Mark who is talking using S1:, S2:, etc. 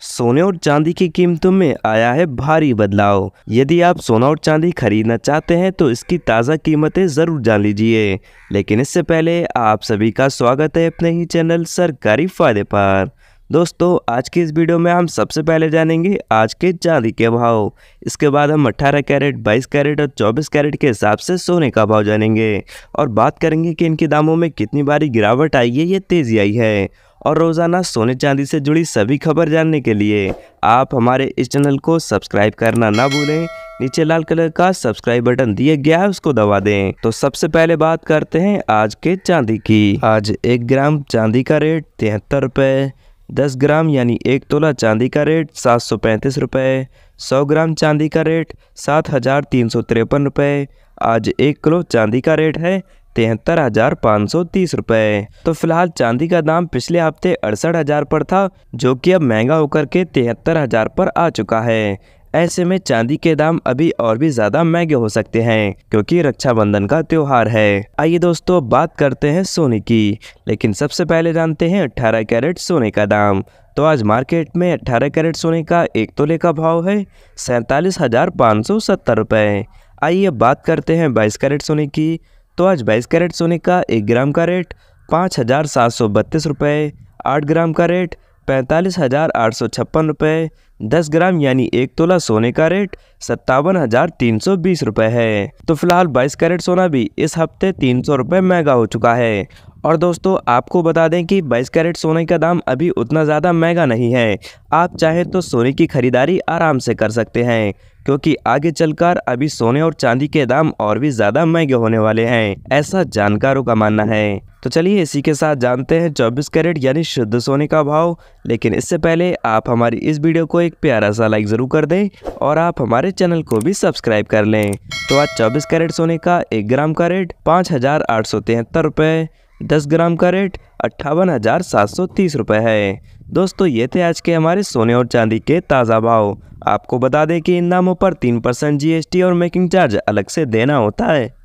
S1: सोने और चांदी की कीमतों में आया है भारी बदलाव यदि आप सोना और चांदी खरीदना चाहते हैं तो इसकी ताज़ा कीमतें ज़रूर जान लीजिए लेकिन इससे पहले आप सभी का स्वागत है अपने ही चैनल सरकारी फायदे पर दोस्तों आज की इस वीडियो में हम सबसे पहले जानेंगे आज के चांदी के भाव इसके बाद हम 18 कैरेट 22 कैरेट और 24 कैरेट के हिसाब से सोने का भाव जानेंगे और बात करेंगे कि इनके दामों में कितनी बारी गिरावट आई है ये तेज़ी आई है और रोज़ाना सोने चांदी से जुड़ी सभी खबर जानने के लिए आप हमारे इस चैनल को सब्सक्राइब करना ना भूलें नीचे लाल कलर का सब्सक्राइब बटन दिया गया है उसको दबा दें तो सबसे पहले बात करते हैं आज के चांदी की आज एक ग्राम चांदी का रेट तिहत्तर रुपए दस ग्राम यानी एक तोला चांदी का रेट सात सौ पैंतीस रुपये सौ ग्राम चांदी का रेट सात हज़ार तीन सौ तिरपन रुपये आज एक किलो चांदी का रेट है तिहत्तर हजार पाँच सौ तीस रुपये तो फिलहाल चांदी का दाम पिछले हफ्ते अड़सठ हजार पर था जो कि अब महंगा होकर के तिहत्तर हजार पर आ चुका है ऐसे में चांदी के दाम अभी और भी ज्यादा महंगे हो सकते हैं क्योंकि रक्षाबंधन का त्योहार है आइए दोस्तों बात करते हैं सोने की लेकिन सबसे पहले जानते हैं अठारह कैरेट सोने का दाम तो आज मार्केट में 18 कैरेट सोने का एक तोले का भाव है सैंतालीस हजार पाँच सौ सत्तर रुपये आइए बात करते हैं बाईस कैरेट सोने की तो आज 22 कैरेट सोने का एक ग्राम का रेट पाँच हज़ार सात सौ बत्तीस रुपये आठ ग्राम का रेट पैंतालीस हज़ार आठ सौ छप्पन रुपये दस ग्राम यानी एक तोला सोने का रेट सत्तावन हजार तीन सौ बीस रुपए है तो फिलहाल बाईस कैरेट सोना भी इस हफ्ते तीन सौ रुपए महंगा हो चुका है और दोस्तों आपको बता दें कि 22 कैरेट सोने का दाम अभी उतना ज़्यादा महंगा नहीं है आप चाहे तो सोने की खरीदारी आराम से कर सकते हैं क्योंकि आगे चलकर अभी सोने और चांदी के दाम और भी ज़्यादा महंगे होने वाले हैं ऐसा जानकारों का मानना है तो चलिए इसी के साथ जानते हैं 24 कैरेट यानी शुद्ध सोने का भाव लेकिन इससे पहले आप हमारी इस वीडियो को एक प्यारा सा लाइक ज़रूर कर दें और आप हमारे चैनल को भी सब्सक्राइब कर लें तो आज चौबीस कैरेट सोने का एक ग्राम का रेट पाँच हज़ार आठ सौ तिहत्तर रुपये दस ग्राम का रेट अट्ठावन हज़ार सात सौ तीस रुपये है दोस्तों ये थे आज के हमारे सोने और चांदी के ताज़ा भाव आपको बता दें कि इन दामों पर तीन परसेंट जीएसटी और मेकिंग चार्ज अलग से देना होता है